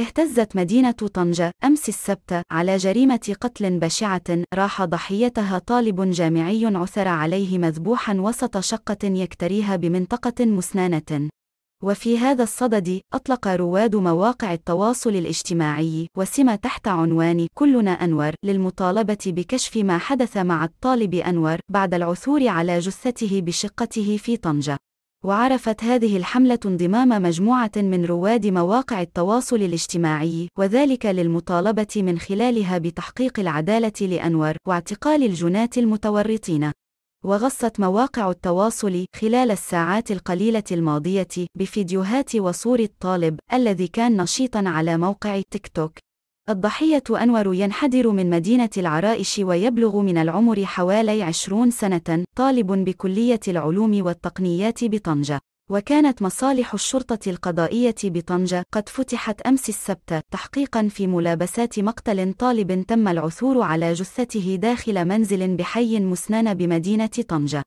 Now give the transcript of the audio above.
اهتزت مدينة طنجة أمس السبت على جريمة قتل بشعة راح ضحيتها طالب جامعي عثر عليه مذبوحا وسط شقة يكتريها بمنطقة مسنانة. وفي هذا الصدد أطلق رواد مواقع التواصل الاجتماعي وسمة تحت عنوان كلنا أنور للمطالبة بكشف ما حدث مع الطالب أنور بعد العثور على جثته بشقته في طنجة. وعرفت هذه الحملة انضمام مجموعة من رواد مواقع التواصل الاجتماعي، وذلك للمطالبة من خلالها بتحقيق العدالة لأنور واعتقال الجناة المتورطين. وغصت مواقع التواصل خلال الساعات القليلة الماضية بفيديوهات وصور الطالب الذي كان نشيطا على موقع تيك توك الضحية أنور ينحدر من مدينة العرائش ويبلغ من العمر حوالي عشرون سنة طالب بكلية العلوم والتقنيات بطنجة وكانت مصالح الشرطة القضائية بطنجة قد فتحت أمس السبت تحقيقا في ملابسات مقتل طالب تم العثور على جثته داخل منزل بحي مسنان بمدينة طنجة